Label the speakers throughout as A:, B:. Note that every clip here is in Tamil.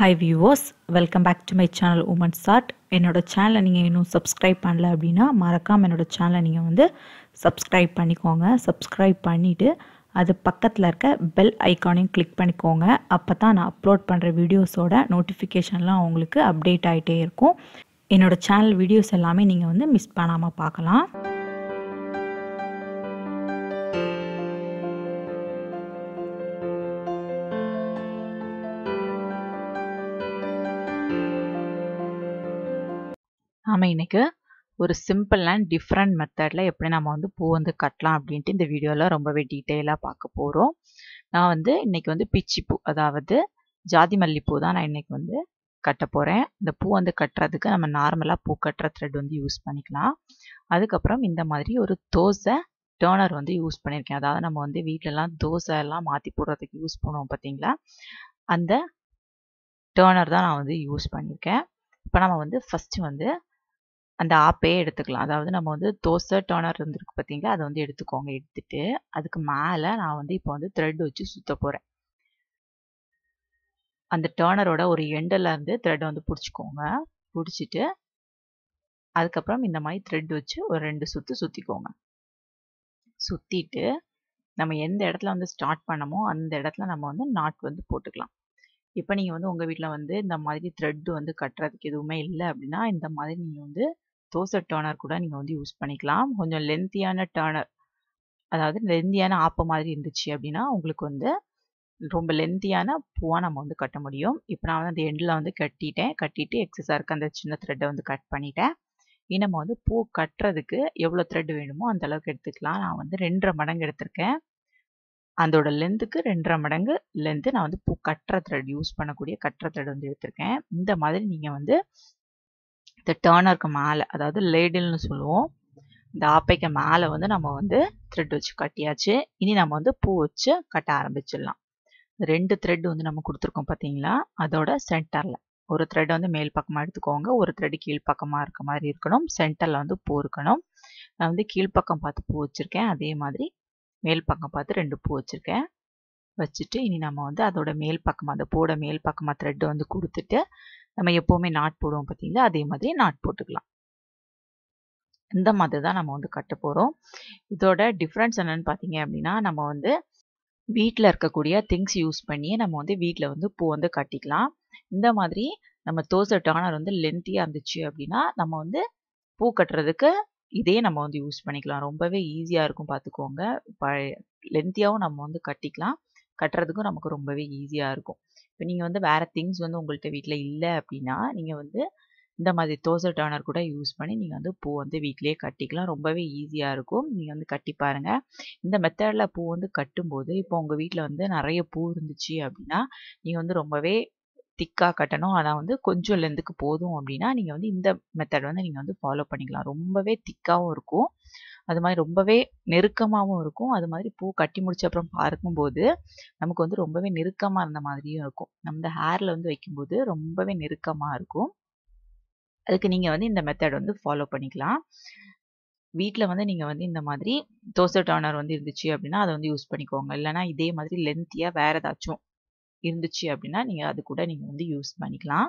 A: hi viewers welcome back to my channel women's art என்னோடய சேனலை நீங்கள் இன்னும் சப்ஸ்கிரைப் பண்ணல அப்படின்னா மறக்காமல் என்னோடய சேனலை நீங்கள் வந்து சப்ஸ்கிரைப் பண்ணிக்கோங்க சப்ஸ்கிரைப் பண்ணிவிட்டு அது பக்கத்தில் இருக்க பெல் ஐக்கானையும் கிளிக் பண்ணிக்கோங்க அப்போ தான் நான் அப்லோட் பண்ணுற வீடியோஸோட நோட்டிஃபிகேஷன்லாம் உங்களுக்கு அப்டேட் ஆகிட்டே இருக்கும் என்னோடய சேனல் வீடியோஸ் எல்லாமே நீங்கள் வந்து மிஸ் பண்ணாமல் பார்க்கலாம் நாம் இன்றைக்கி ஒரு சிம்பிள் அண்ட் டிஃப்ரெண்ட் மெத்தடில் எப்படி நம்ம வந்து பூ வந்து கட்டலாம் அப்படின்ட்டு இந்த வீடியோவில் ரொம்பவே டீட்டெயிலாக பார்க்க போகிறோம் நான் வந்து இன்றைக்கி வந்து பிச்சி பூ அதாவது ஜாதி மல்லிப்பூ தான் நான் இன்றைக்கி வந்து கட்ட போகிறேன் இந்த பூ வந்து கட்டுறதுக்கு நம்ம நார்மலாக பூ கட்டுற த்ரெட் வந்து யூஸ் பண்ணிக்கலாம் அதுக்கப்புறம் இந்த மாதிரி ஒரு தோசை டேர்னர் வந்து யூஸ் பண்ணியிருக்கேன் அதாவது நம்ம வந்து வீட்டிலலாம் தோசை எல்லாம் மாற்றி போடுறதுக்கு யூஸ் பண்ணுவோம் பார்த்தீங்களா அந்த டேர்னர் தான் நான் வந்து யூஸ் பண்ணியிருக்கேன் இப்போ நம்ம வந்து ஃபஸ்ட்டு வந்து அந்த ஆப்பே எடுத்துக்கலாம் அதாவது நம்ம வந்து தோசை டோனர் இருந்திருக்கு பார்த்தீங்களா அதை வந்து எடுத்துக்கோங்க எடுத்துட்டு அதுக்கு மேலே நான் வந்து இப்போ வந்து த்ரெட் வச்சு சுற்ற போகிறேன் அந்த டேர்னரோட ஒரு எண்டில் இருந்து த்ரெட் வந்து பிடிச்சிக்கோங்க பிடிச்சிட்டு அதுக்கப்புறம் இந்த மாதிரி த்ரெட் வச்சு ஒரு ரெண்டு சுற்று சுற்றிக்கோங்க சுற்றிட்டு நம்ம எந்த இடத்துல வந்து ஸ்டார்ட் பண்ணமோ அந்த இடத்துல நம்ம வந்து நாட் வந்து போட்டுக்கலாம் இப்போ நீங்கள் வந்து உங்கள் வீட்டில் வந்து இந்த மாதிரி த்ரெட்டு வந்து கட்டுறதுக்கு எதுவுமே இல்லை அப்படின்னா இந்த மாதிரி நீங்கள் வந்து தோசை டேர்னர் கூட நீங்கள் வந்து யூஸ் பண்ணிக்கலாம் கொஞ்சம் லென்த்தியான டேர்னர் அதாவது லென்த்தியான ஆப்ப மாதிரி இருந்துச்சு அப்படின்னா உங்களுக்கு வந்து ரொம்ப லென்த்தியான பூவாக நம்ம வந்து கட்ட முடியும் இப்போ நான் வந்து அந்த எண்டில் வந்து கட்டிட்டேன் கட்டிட்டு எக்ஸஸாக இருக்க அந்த சின்ன த்ரெட்டை வந்து கட் பண்ணிட்டேன் இனி நம்ம வந்து பூ கட்டுறதுக்கு எவ்வளோ த்ரெட் வேணுமோ அந்த அளவுக்கு எடுத்துக்கலாம் நான் வந்து ரெண்டரை மடங்கு எடுத்திருக்கேன் அதோட லென்த்துக்கு ரெண்டரை மடங்கு லென்த்து நான் வந்து பூ கட்டுற த்ரெட் யூஸ் பண்ணக்கூடிய கட்டுற த்ரெட் வந்து எடுத்திருக்கேன் இந்த மாதிரி நீங்கள் வந்து இந்த டேர்னருக்கு மேலே அதாவது லேடில்னு சொல்லுவோம் இந்த ஆப்பைக்கு மேலே வந்து நம்ம வந்து த்ரெட் வச்சு கட்டியாச்சு இனி நம்ம வந்து பூ வச்சு கட்ட ஆரம்பிச்சிடலாம் ரெண்டு த்ரெட் வந்து நம்ம கொடுத்துருக்கோம் பார்த்தீங்களா அதோட சென்டரில் ஒரு த்ரெட் வந்து மேல் பக்கமாக எடுத்துக்கோங்க ஒரு த்ரெட் கீழ்ப்பக்கமாக இருக்க மாதிரி இருக்கணும் சென்டரில் வந்து பூ இருக்கணும் நான் வந்து கீழ்ப்பக்கம் பார்த்து பூ வச்சுருக்கேன் அதே மாதிரி மேல் பக்கம் பார்த்து ரெண்டு பூ வச்சுருக்கேன் வச்சுட்டு இனி நம்ம வந்து அதோட மேல் பக்கமாக அந்த பூவோட மேல் பக்கமாக த்ரெட் வந்து கொடுத்துட்டு நம்ம எப்போவுமே நாட் போடுவோம் பார்த்தீங்களா அதே மாதிரி நாட் போட்டுக்கலாம் இந்த மாதிரி தான் நம்ம வந்து கட்ட போகிறோம் இதோட டிஃப்ரென்ஸ் என்னன்னு பார்த்தீங்க அப்படின்னா நம்ம வந்து வீட்டில் இருக்கக்கூடிய திங்ஸ் யூஸ் பண்ணியே நம்ம வந்து வீட்டில் வந்து பூ வந்து கட்டிக்கலாம் இந்த மாதிரி நம்ம தோசை டானர் வந்து லென்த்தியாக இருந்துச்சு அப்படின்னா நம்ம வந்து பூ கட்டுறதுக்கு இதே நம்ம வந்து யூஸ் பண்ணிக்கலாம் ரொம்பவே ஈஸியாக இருக்கும் பார்த்துக்கோங்க ப லென்த்தியாகவும் நம்ம வந்து கட்டிக்கலாம் கட்டுறதுக்கும் நமக்கு ரொம்பவே ஈஸியாக இருக்கும் இப்போ நீங்கள் வந்து வேறு திங்ஸ் வந்து உங்கள்கிட்ட வீட்டில் இல்லை அப்படின்னா நீங்கள் வந்து இந்த மாதிரி தோசை டர்னர் கூட யூஸ் பண்ணி நீங்கள் வந்து பூ வந்து வீட்லேயே கட்டிக்கலாம் ரொம்பவே ஈஸியாக இருக்கும் நீங்கள் வந்து கட்டி பாருங்கள் இந்த மெத்தடில் பூ வந்து கட்டும்போது இப்போ உங்கள் வீட்டில் வந்து நிறைய பூ இருந்துச்சு அப்படின்னா நீங்கள் வந்து ரொம்பவே திக்காக கட்டணும் அதான் வந்து கொஞ்சம் லென்த்துக்கு போதும் அப்படின்னா நீங்கள் வந்து இந்த மெத்தட் வந்து நீங்கள் வந்து ஃபாலோ பண்ணிக்கலாம் ரொம்பவே திக்காகவும் இருக்கும் அது மாதிரி ரொம்பவே நெருக்கமாகவும் இருக்கும் அது மாதிரி பூ கட்டி முடிச்ச அப்புறம் பார்க்கும்போது நமக்கு வந்து ரொம்பவே நெருக்கமாக இருந்த மாதிரியும் இருக்கும் நம்ம ஹேரில் வந்து வைக்கும்போது ரொம்பவே நெருக்கமாக இருக்கும் அதுக்கு நீங்கள் வந்து இந்த மெத்தட் வந்து ஃபாலோ பண்ணிக்கலாம் வீட்டில் வந்து நீங்கள் வந்து இந்த மாதிரி தோசை டானர் வந்து இருந்துச்சு அப்படின்னா அதை வந்து யூஸ் பண்ணிக்கோங்க இல்லைனா இதே மாதிரி லென்த்தியாக வேறு ஏதாச்சும் இருந்துச்சு அப்படின்னா நீங்கள் அது கூட நீங்கள் வந்து யூஸ் பண்ணிக்கலாம்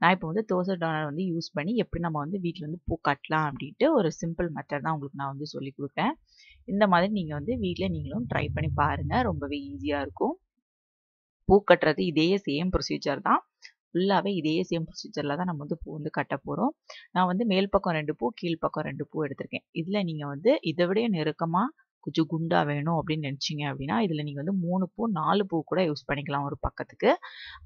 A: நான் இப்போ வந்து தோசை டோனர் வந்து யூஸ் பண்ணி எப்படி நம்ம வந்து வீட்டில் வந்து பூ கட்டலாம் அப்படின்ட்டு ஒரு சிம்பிள் மெத்தட் தான் உங்களுக்கு நான் வந்து சொல்லி கொடுப்பேன் இந்த மாதிரி நீங்கள் வந்து வீட்டில் நீங்களும் ட்ரை பண்ணி பாருங்கள் ரொம்பவே ஈஸியாக இருக்கும் பூ கட்டுறது இதே சேம் ப்ரொசீஜர் தான் ஃபுல்லாகவே இதே சேம் ப்ரொசீஜரில் தான் நம்ம வந்து பூ வந்து கட்ட போகிறோம் நான் வந்து மேல் பக்கம் ரெண்டு பூ கீழ் பக்கம் ரெண்டு பூ எடுத்திருக்கேன் இதில் நீங்கள் வந்து இதை விட நெருக்கமாக கொஞ்சம் குண்டாக வேணும் அப்படின்னு நினச்சிங்க அப்படின்னா இதில் நீங்கள் வந்து மூணு பூ நாலு பூ கூட யூஸ் பண்ணிக்கலாம் ஒரு பக்கத்துக்கு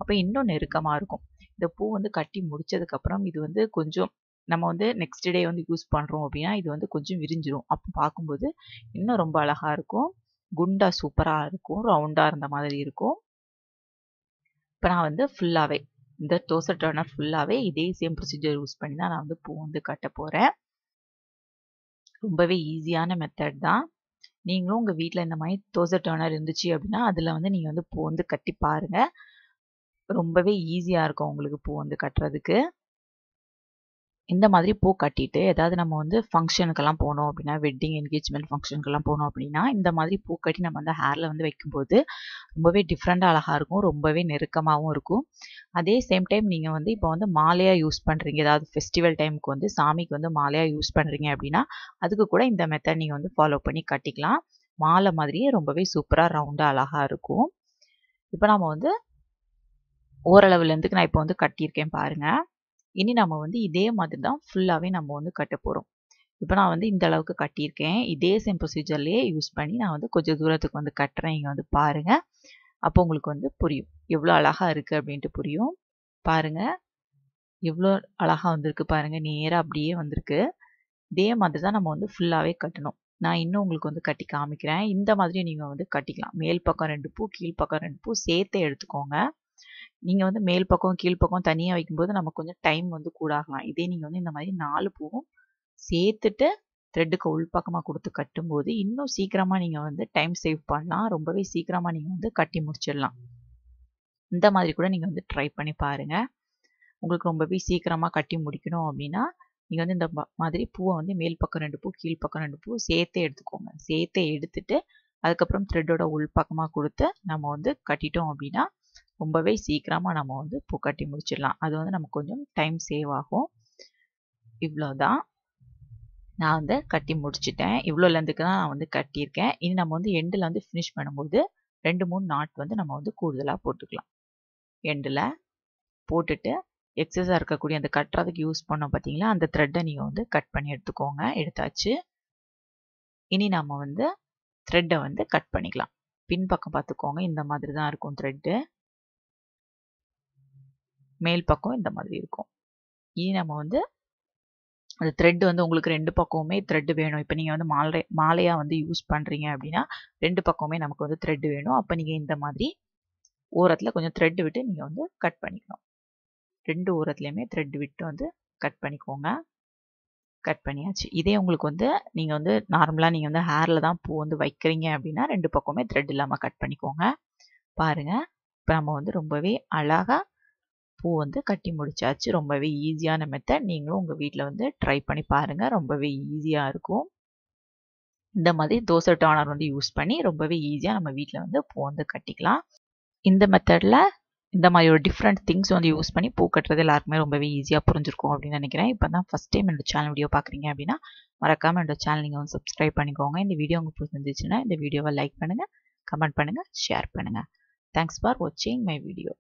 A: அப்போ இன்னும் நெருக்கமாக இருக்கும் இந்த பூ வந்து கட்டி முடிச்சதுக்கப்புறம் இது வந்து கொஞ்சம் நம்ம வந்து நெக்ஸ்ட் டே வந்து யூஸ் பண்ணுறோம் அப்படின்னா இது வந்து கொஞ்சம் விரிஞ்சிரும் அப்போ பார்க்கும்போது இன்னும் ரொம்ப அழகாக இருக்கும் குண்டா சூப்பராக இருக்கும் ரவுண்டாக இருந்த மாதிரி இருக்கும் இப்போ நான் வந்து ஃபுல்லாகவே இந்த தோசை டர்னர் ஃபுல்லாகவே இதே சேம் ப்ரொசீஜர் யூஸ் பண்ணி தான் நான் வந்து பூ வந்து கட்ட போகிறேன் ரொம்பவே ஈஸியான மெத்தட் தான் நீங்களும் உங்கள் வீட்டில் இந்த மாதிரி தோசை டேர்னர் இருந்துச்சு அப்படின்னா அதில் வந்து நீங்கள் வந்து பூ வந்து கட்டி பாருங்கள் ரொம்பவே ஈஸியாக இருக்கும் உங்களுக்கு பூ வந்து கட்டுறதுக்கு இந்த மாதிரி பூ கட்டிட்டு ஏதாவது நம்ம வந்து ஃபங்க்ஷனுக்கெல்லாம் போனோம் அப்படின்னா வெட்டிங் என்கேஜ்மெண்ட் ஃபங்க்ஷனுக்கெல்லாம் போனோம் அப்படின்னா இந்த மாதிரி பூ கட்டி நம்ம அந்த ஹேரில் வந்து வைக்கும்போது ரொம்பவே டிஃப்ரெண்ட்டாக அழகாக இருக்கும் ரொம்பவே நெருக்கமாகவும் இருக்கும் அதே சேம் டைம் நீங்கள் வந்து இப்போ வந்து மாலையாக யூஸ் பண்ணுறீங்க ஏதாவது ஃபெஸ்டிவல் டைமுக்கு வந்து சாமிக்கு வந்து மாலையாக யூஸ் பண்ணுறீங்க அப்படின்னா அதுக்கு கூட இந்த மெத்தட் நீங்கள் வந்து ஃபாலோ பண்ணி கட்டிக்கலாம் மாலை மாதிரியே ரொம்பவே சூப்பராக ரவுண்டாக அழகாக இருக்கும் இப்போ நம்ம வந்து ஓரளவுலேருந்துக்கு நான் இப்போ வந்து கட்டியிருக்கேன் பாருங்கள் இனி நம்ம வந்து இதே மாதிரி தான் ஃபுல்லாகவே நம்ம வந்து கட்ட போகிறோம் இப்போ நான் வந்து இந்த அளவுக்கு கட்டியிருக்கேன் இதே சேம் ப்ரொசீஜர்லேயே யூஸ் பண்ணி நான் வந்து கொஞ்சம் தூரத்துக்கு வந்து கட்டுறேன் இங்கே வந்து பாருங்கள் அப்போ உங்களுக்கு வந்து புரியும் எவ்வளோ அழகாக இருக்குது அப்படின்ட்டு புரியும் பாருங்கள் எவ்வளோ அழகாக வந்திருக்கு பாருங்கள் நேராக அப்படியே வந்திருக்கு இதே மாதிரி தான் நம்ம வந்து ஃபுல்லாகவே கட்டணும் நான் இன்னும் உங்களுக்கு வந்து கட்டி காமிக்கிறேன் இந்த மாதிரி நீங்கள் வந்து கட்டிக்கலாம் மேல் பக்கம் ரெண்டு பூ கீழ் பக்கம் ரெண்டு பூ சேர்த்து எடுத்துக்கோங்க நீங்கள் வந்து மேல் பக்கம் கீழ் பக்கம் தனியாக வைக்கும்போது நமக்கு கொஞ்சம் டைம் வந்து கூடாகலாம் இதே நீங்கள் வந்து இந்த மாதிரி நாலு பூவும் சேர்த்துட்டு த்ரெட்டுக்கு உள்பக்கமாக கொடுத்து கட்டும்போது இன்னும் சீக்கிரமாக நீங்கள் வந்து டைம் சேவ் பண்ணலாம் ரொம்பவே சீக்கிரமாக நீங்கள் வந்து கட்டி முடிச்சிடலாம் இந்த மாதிரி கூட நீங்கள் வந்து ட்ரை பண்ணி பாருங்கள் உங்களுக்கு ரொம்பவே சீக்கிரமாக கட்டி முடிக்கணும் அப்படின்னா நீங்கள் வந்து இந்த மாதிரி பூவை வந்து மேல் பக்கம் ரெண்டு பூ கீழ் பக்கம் ரெண்டு பூ சேர்த்தே எடுத்துக்கோங்க சேர்த்தே எடுத்துட்டு அதுக்கப்புறம் த்ரெட்டோட உள்பக்கமாக கொடுத்து நம்ம வந்து கட்டிட்டோம் அப்படின்னா ரொம்பவே சீக்கிரமாக நம்ம வந்து கட்டி முடிச்சிடலாம் அது வந்து நமக்கு கொஞ்சம் டைம் சேவ் ஆகும் இவ்வளோதான் நான் வந்து கட்டி முடிச்சிட்டேன் இவ்வளோலேருந்துக்கு தான் நான் வந்து கட்டியிருக்கேன் இனி நம்ம வந்து எண்டில் வந்து ஃபினிஷ் பண்ணும்போது ரெண்டு மூணு நாட் வந்து நம்ம வந்து கூடுதலாக போட்டுக்கலாம் எண்டில் போட்டுட்டு எக்ஸஸாக இருக்கக்கூடிய அந்த கட்டுறதுக்கு யூஸ் பண்ணோம் பார்த்தீங்களா அந்த த்ரெட்டை நீங்கள் வந்து கட் பண்ணி எடுத்துக்கோங்க எடுத்தாச்சு இனி நம்ம வந்து த்ரெட்டை வந்து கட் பண்ணிக்கலாம் பின் பக்கம் பார்த்துக்கோங்க இந்த மாதிரி தான் இருக்கும் த்ரெட்டு மேல் பக்கம் இந்த மாதிரி இருக்கும் இனி நம்ம வந்து அந்த த்ரெட் வந்து உங்களுக்கு ரெண்டு பக்கமுமே த்ரெட் வேணும் இப்போ நீங்கள் வந்து மாலை மாலையாக வந்து யூஸ் பண்ணுறீங்க அப்படின்னா ரெண்டு பக்கமுமே நமக்கு வந்து த்ரெட் வேணும் அப்போ நீங்கள் இந்த மாதிரி ஓரத்தில் கொஞ்சம் த்ரெட் விட்டு நீங்கள் வந்து கட் பண்ணிக்கணும் ரெண்டு ஓரத்துலேயுமே த்ரெட் விட்டு வந்து கட் பண்ணிக்கோங்க கட் பண்ணியாச்சு இதே உங்களுக்கு வந்து நீங்கள் வந்து நார்மலாக நீங்கள் வந்து ஹேரில் தான் பூ வந்து வைக்கிறீங்க அப்படின்னா ரெண்டு பக்கமே த்ரெட் இல்லாமல் கட் பண்ணிக்கோங்க பாருங்கள் இப்போ நம்ம வந்து ரொம்பவே அழகாக பூ வந்து கட்டி முடிச்சாச்சு ரொம்பவே ஈஸியான மெத்தட் நீங்களும் உங்கள் வீட்டில் வந்து ட்ரை பண்ணி பாருங்கள் ரொம்பவே ஈஸியாக இருக்கும் இந்த மாதிரி தோசை டானர் வந்து யூஸ் பண்ணி ரொம்பவே ஈஸியாக நம்ம வீட்டில் வந்து பூ வந்து கட்டிக்கலாம் இந்த மெத்தடில் இந்த மாதிரி ஒரு டிஃப்ரெண்ட் திங்ஸ் வந்து யூஸ் பண்ணி பூ கட்டுறது எல்லாருக்குமே ரொம்பவே ஈஸியாக புரிஞ்சிருக்கும் அப்படின்னு நினைக்கிறேன் இப்போ தான் ஃபஸ்ட் டைம் இந்த சேனல் வீடியோ பார்க்குறீங்க அப்படின்னா மறக்காமல் என்னோட சேனல் நீங்கள் வந்து சப்ஸ்கிரைப் பண்ணிக்கோங்க இந்த வீடியோ உங்களுக்கு புரிஞ்சிச்சுன்னா இந்த வீடியோவை லைக் பண்ணுங்கள் கமெண்ட் பண்ணுங்கள் ஷேர் பண்ணுங்கள் தேங்க்ஸ் ஃபார் வாட்சிங் மை வீடியோ